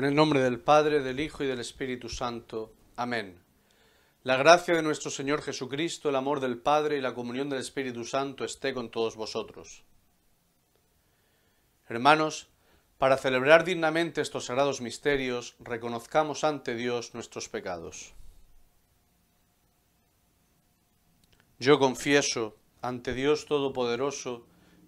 En el nombre del Padre, del Hijo y del Espíritu Santo. Amén. La gracia de nuestro Señor Jesucristo, el amor del Padre y la comunión del Espíritu Santo esté con todos vosotros. Hermanos, para celebrar dignamente estos sagrados misterios, reconozcamos ante Dios nuestros pecados. Yo confieso ante Dios Todopoderoso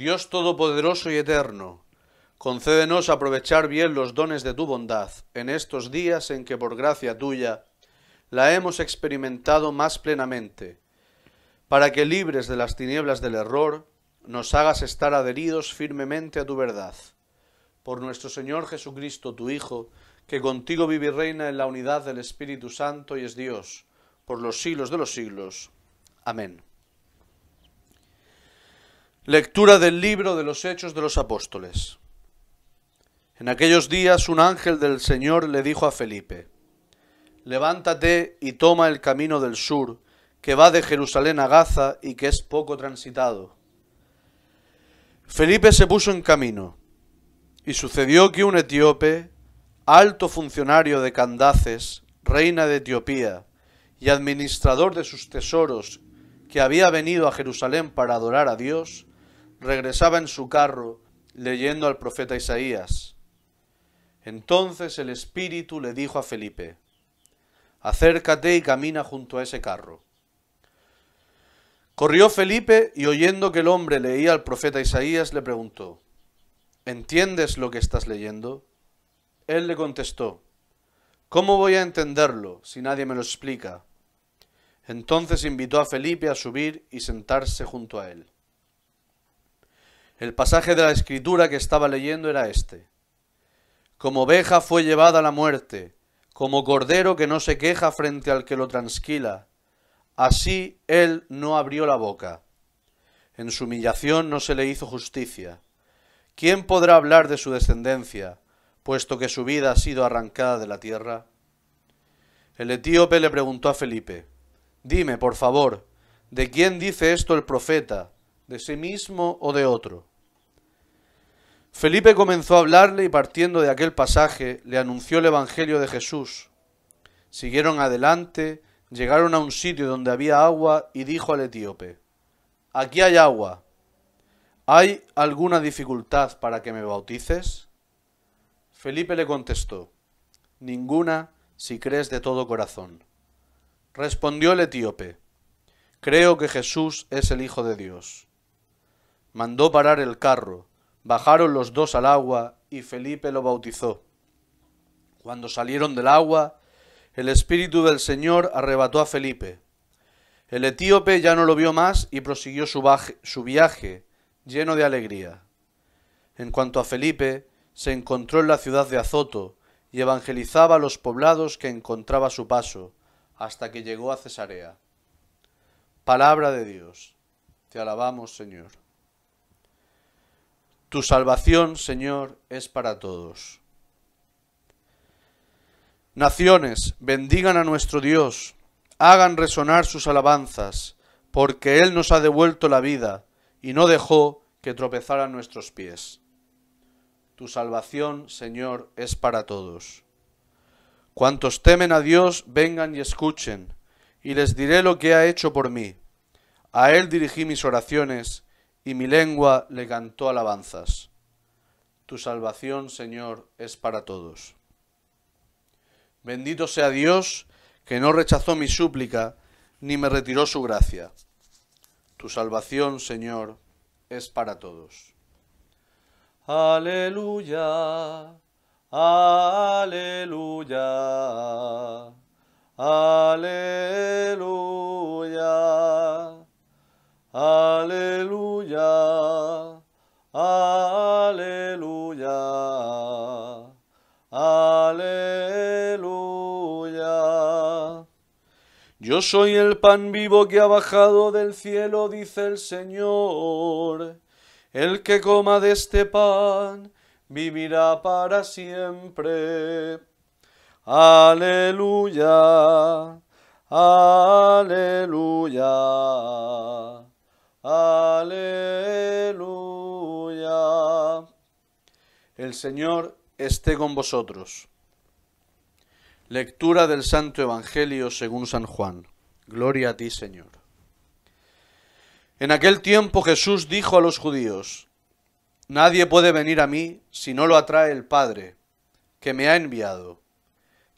Dios Todopoderoso y Eterno, concédenos aprovechar bien los dones de tu bondad en estos días en que por gracia tuya la hemos experimentado más plenamente, para que libres de las tinieblas del error, nos hagas estar adheridos firmemente a tu verdad. Por nuestro Señor Jesucristo, tu Hijo, que contigo vive y reina en la unidad del Espíritu Santo y es Dios, por los siglos de los siglos. Amén. Lectura del libro de los Hechos de los Apóstoles. En aquellos días un ángel del Señor le dijo a Felipe, Levántate y toma el camino del sur, que va de Jerusalén a Gaza y que es poco transitado. Felipe se puso en camino, y sucedió que un etíope, alto funcionario de Candaces, reina de Etiopía, y administrador de sus tesoros, que había venido a Jerusalén para adorar a Dios, regresaba en su carro leyendo al profeta Isaías. Entonces el Espíritu le dijo a Felipe, acércate y camina junto a ese carro. Corrió Felipe y oyendo que el hombre leía al profeta Isaías le preguntó, ¿entiendes lo que estás leyendo? Él le contestó, ¿cómo voy a entenderlo si nadie me lo explica? Entonces invitó a Felipe a subir y sentarse junto a él. El pasaje de la escritura que estaba leyendo era este. Como oveja fue llevada a la muerte, como cordero que no se queja frente al que lo transquila, así él no abrió la boca. En su humillación no se le hizo justicia. ¿Quién podrá hablar de su descendencia, puesto que su vida ha sido arrancada de la tierra? El etíope le preguntó a Felipe, Dime, por favor, ¿de quién dice esto el profeta? ¿De sí mismo o de otro? Felipe comenzó a hablarle y partiendo de aquel pasaje le anunció el Evangelio de Jesús. Siguieron adelante, llegaron a un sitio donde había agua y dijo al etíope, Aquí hay agua. ¿Hay alguna dificultad para que me bautices? Felipe le contestó, Ninguna si crees de todo corazón. Respondió el etíope, Creo que Jesús es el Hijo de Dios. Mandó parar el carro Bajaron los dos al agua y Felipe lo bautizó. Cuando salieron del agua, el Espíritu del Señor arrebató a Felipe. El etíope ya no lo vio más y prosiguió su, su viaje, lleno de alegría. En cuanto a Felipe, se encontró en la ciudad de Azoto y evangelizaba a los poblados que encontraba a su paso, hasta que llegó a Cesarea. Palabra de Dios. Te alabamos, Señor. Tu salvación, Señor, es para todos. Naciones, bendigan a nuestro Dios, hagan resonar sus alabanzas, porque Él nos ha devuelto la vida y no dejó que tropezaran nuestros pies. Tu salvación, Señor, es para todos. Cuantos temen a Dios, vengan y escuchen, y les diré lo que ha hecho por mí. A Él dirigí mis oraciones, y mi lengua le cantó alabanzas. Tu salvación, Señor, es para todos. Bendito sea Dios, que no rechazó mi súplica, ni me retiró su gracia. Tu salvación, Señor, es para todos. Aleluya, aleluya, aleluya. soy el pan vivo que ha bajado del cielo, dice el Señor. El que coma de este pan vivirá para siempre. Aleluya, aleluya, aleluya. El Señor esté con vosotros. Lectura del Santo Evangelio según San Juan. Gloria a ti, Señor. En aquel tiempo Jesús dijo a los judíos, Nadie puede venir a mí si no lo atrae el Padre, que me ha enviado,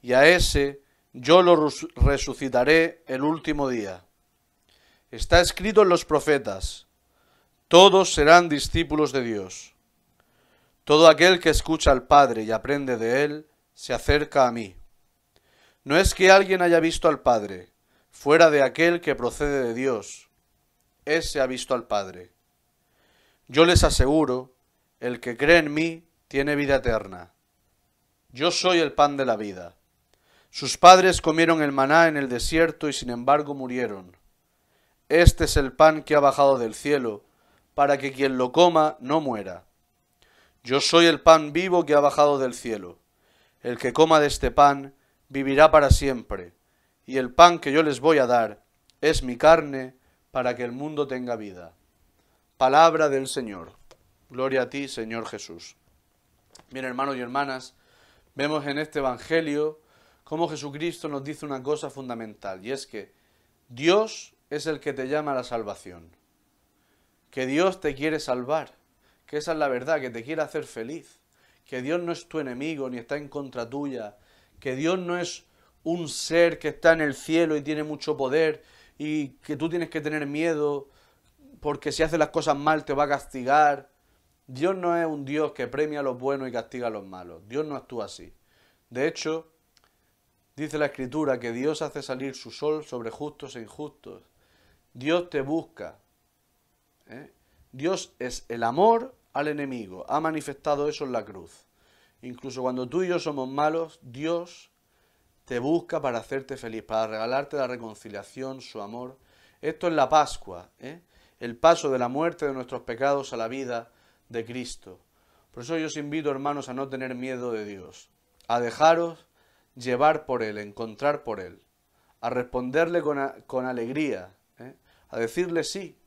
y a ese yo lo resucitaré el último día. Está escrito en los profetas, todos serán discípulos de Dios. Todo aquel que escucha al Padre y aprende de él, se acerca a mí. No es que alguien haya visto al Padre, fuera de aquel que procede de Dios. Ese ha visto al Padre. Yo les aseguro, el que cree en mí tiene vida eterna. Yo soy el pan de la vida. Sus padres comieron el maná en el desierto y sin embargo murieron. Este es el pan que ha bajado del cielo, para que quien lo coma no muera. Yo soy el pan vivo que ha bajado del cielo. El que coma de este pan vivirá para siempre, y el pan que yo les voy a dar es mi carne para que el mundo tenga vida. Palabra del Señor. Gloria a ti, Señor Jesús. Bien, hermanos y hermanas, vemos en este Evangelio cómo Jesucristo nos dice una cosa fundamental, y es que Dios es el que te llama a la salvación, que Dios te quiere salvar, que esa es la verdad, que te quiere hacer feliz, que Dios no es tu enemigo ni está en contra tuya, que Dios no es un ser que está en el cielo y tiene mucho poder y que tú tienes que tener miedo porque si haces las cosas mal te va a castigar. Dios no es un Dios que premia a los buenos y castiga a los malos. Dios no actúa así. De hecho, dice la Escritura que Dios hace salir su sol sobre justos e injustos. Dios te busca. ¿eh? Dios es el amor al enemigo. Ha manifestado eso en la cruz. Incluso cuando tú y yo somos malos, Dios te busca para hacerte feliz, para regalarte la reconciliación, su amor. Esto es la Pascua, ¿eh? el paso de la muerte de nuestros pecados a la vida de Cristo. Por eso yo os invito, hermanos, a no tener miedo de Dios, a dejaros llevar por Él, encontrar por Él, a responderle con, alegría, ¿eh? a decirle sí,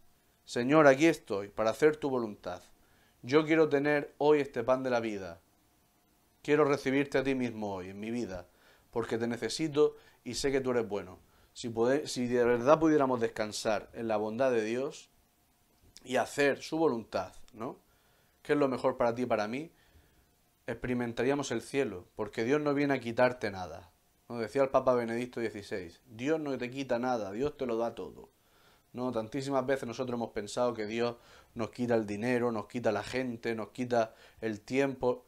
Señor, aquí estoy, para hacer tu voluntad. Yo quiero tener hoy este pan de la vida Quiero recibirte a ti mismo hoy en mi vida, porque te necesito y sé que tú eres bueno. Si, si de verdad pudiéramos descansar en la bondad de Dios y hacer su voluntad, ¿no? Que es lo mejor para ti y para mí? Experimentaríamos el cielo, porque Dios no viene a quitarte nada. Nos decía el Papa Benedicto XVI, Dios no te quita nada, Dios te lo da todo. No, tantísimas veces nosotros hemos pensado que Dios nos quita el dinero, nos quita la gente, nos quita el tiempo.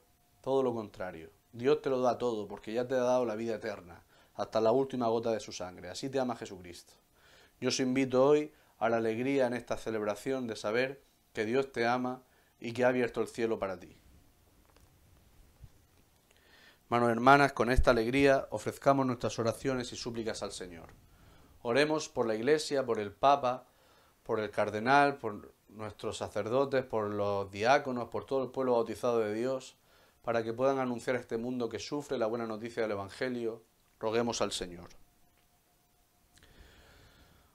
Todo lo contrario. Dios te lo da todo porque ya te ha dado la vida eterna, hasta la última gota de su sangre. Así te ama Jesucristo. Yo os invito hoy a la alegría en esta celebración de saber que Dios te ama y que ha abierto el cielo para ti. Manos, hermanas, con esta alegría ofrezcamos nuestras oraciones y súplicas al Señor. Oremos por la Iglesia, por el Papa, por el Cardenal, por nuestros sacerdotes, por los diáconos, por todo el pueblo bautizado de Dios para que puedan anunciar a este mundo que sufre la buena noticia del Evangelio, roguemos al Señor.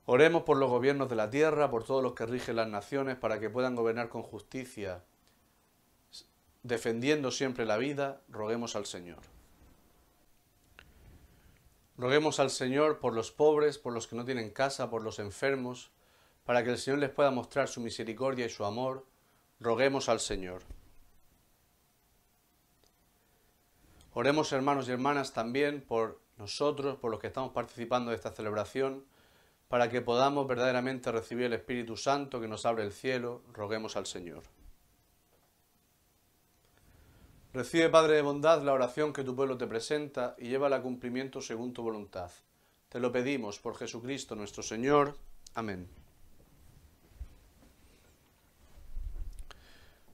Oremos por los gobiernos de la tierra, por todos los que rigen las naciones, para que puedan gobernar con justicia, defendiendo siempre la vida, roguemos al Señor. Roguemos al Señor por los pobres, por los que no tienen casa, por los enfermos, para que el Señor les pueda mostrar su misericordia y su amor, roguemos al Señor. Oremos hermanos y hermanas también por nosotros, por los que estamos participando de esta celebración, para que podamos verdaderamente recibir el Espíritu Santo que nos abre el cielo, roguemos al Señor. Recibe, Padre de bondad, la oración que tu pueblo te presenta y llévala a cumplimiento según tu voluntad. Te lo pedimos por Jesucristo nuestro Señor. Amén.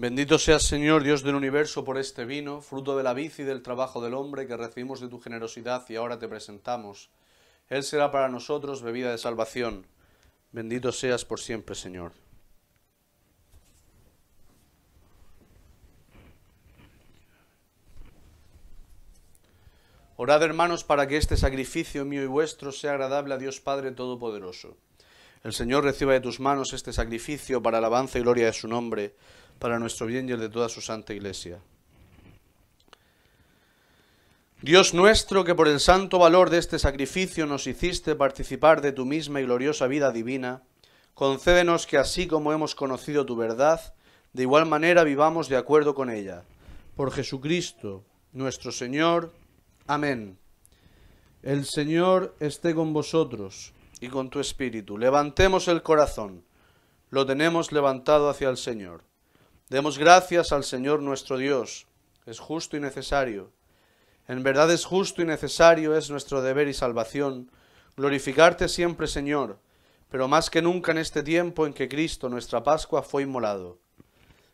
Bendito seas, Señor, Dios del universo, por este vino, fruto de la vid y del trabajo del hombre que recibimos de tu generosidad y ahora te presentamos. Él será para nosotros bebida de salvación. Bendito seas por siempre, Señor. Orad, hermanos, para que este sacrificio mío y vuestro sea agradable a Dios Padre Todopoderoso. El Señor reciba de tus manos este sacrificio para alabanza y gloria de su nombre para nuestro bien y el de toda su santa iglesia. Dios nuestro, que por el santo valor de este sacrificio nos hiciste participar de tu misma y gloriosa vida divina, concédenos que así como hemos conocido tu verdad, de igual manera vivamos de acuerdo con ella. Por Jesucristo, nuestro Señor. Amén. El Señor esté con vosotros y con tu espíritu. Levantemos el corazón. Lo tenemos levantado hacia el Señor. Demos gracias al Señor nuestro Dios. Es justo y necesario. En verdad es justo y necesario, es nuestro deber y salvación. Glorificarte siempre, Señor, pero más que nunca en este tiempo en que Cristo, nuestra Pascua, fue inmolado.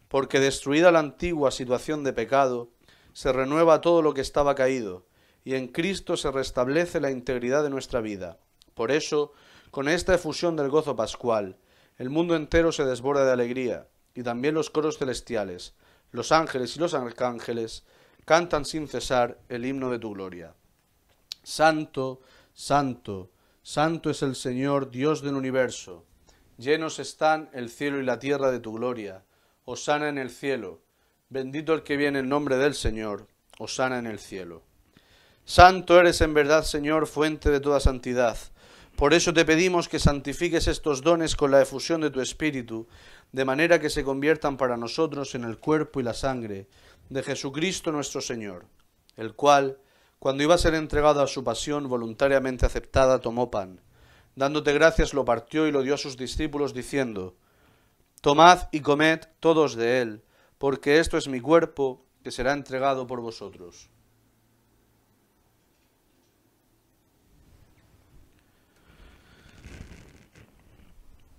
Porque destruida la antigua situación de pecado, se renueva todo lo que estaba caído, y en Cristo se restablece la integridad de nuestra vida. Por eso, con esta efusión del gozo pascual, el mundo entero se desborda de alegría y también los coros celestiales, los ángeles y los arcángeles, cantan sin cesar el himno de tu gloria. Santo, santo, santo es el Señor, Dios del universo. Llenos están el cielo y la tierra de tu gloria. Osana en el cielo. Bendito el que viene en nombre del Señor. Osana en el cielo. Santo eres en verdad, Señor, fuente de toda santidad. Por eso te pedimos que santifiques estos dones con la efusión de tu Espíritu, de manera que se conviertan para nosotros en el cuerpo y la sangre de Jesucristo nuestro Señor, el cual, cuando iba a ser entregado a su pasión voluntariamente aceptada, tomó pan. Dándote gracias lo partió y lo dio a sus discípulos, diciendo, Tomad y comed todos de él, porque esto es mi cuerpo que será entregado por vosotros.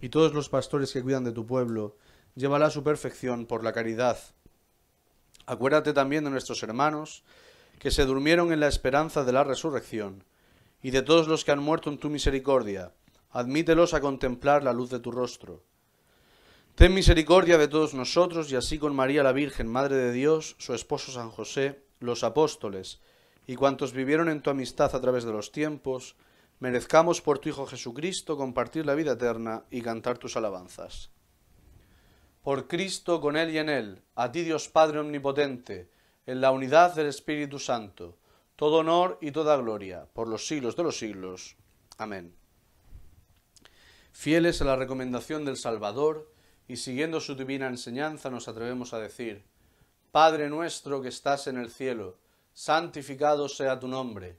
y todos los pastores que cuidan de tu pueblo, llévala a su perfección por la caridad. Acuérdate también de nuestros hermanos, que se durmieron en la esperanza de la resurrección, y de todos los que han muerto en tu misericordia, admítelos a contemplar la luz de tu rostro. Ten misericordia de todos nosotros, y así con María la Virgen, Madre de Dios, su esposo San José, los apóstoles, y cuantos vivieron en tu amistad a través de los tiempos, merezcamos por tu Hijo Jesucristo compartir la vida eterna y cantar tus alabanzas. Por Cristo, con Él y en Él, a ti Dios Padre Omnipotente, en la unidad del Espíritu Santo, todo honor y toda gloria, por los siglos de los siglos. Amén. Fieles a la recomendación del Salvador, y siguiendo su divina enseñanza nos atrevemos a decir, Padre nuestro que estás en el cielo, santificado sea tu nombre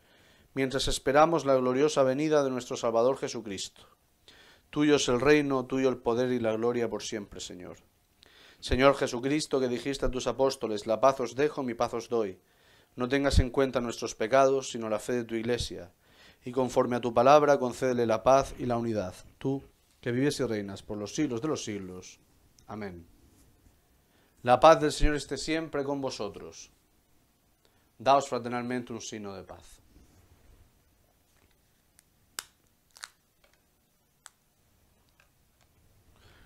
mientras esperamos la gloriosa venida de nuestro Salvador Jesucristo. Tuyo es el reino, tuyo el poder y la gloria por siempre, Señor. Señor Jesucristo, que dijiste a tus apóstoles, la paz os dejo, mi paz os doy. No tengas en cuenta nuestros pecados, sino la fe de tu Iglesia. Y conforme a tu palabra, concédele la paz y la unidad. Tú, que vives y reinas por los siglos de los siglos. Amén. La paz del Señor esté siempre con vosotros. Daos fraternalmente un signo de paz.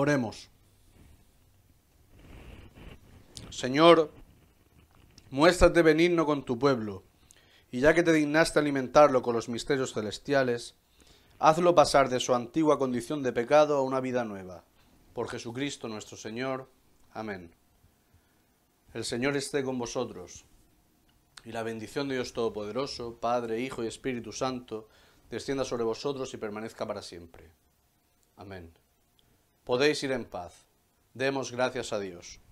Oremos. Señor, muéstrate benigno con tu pueblo, y ya que te dignaste alimentarlo con los misterios celestiales, hazlo pasar de su antigua condición de pecado a una vida nueva. Por Jesucristo nuestro Señor. Amén. El Señor esté con vosotros, y la bendición de Dios Todopoderoso, Padre, Hijo y Espíritu Santo, descienda sobre vosotros y permanezca para siempre. Amén podéis ir en paz. Demos gracias a Dios.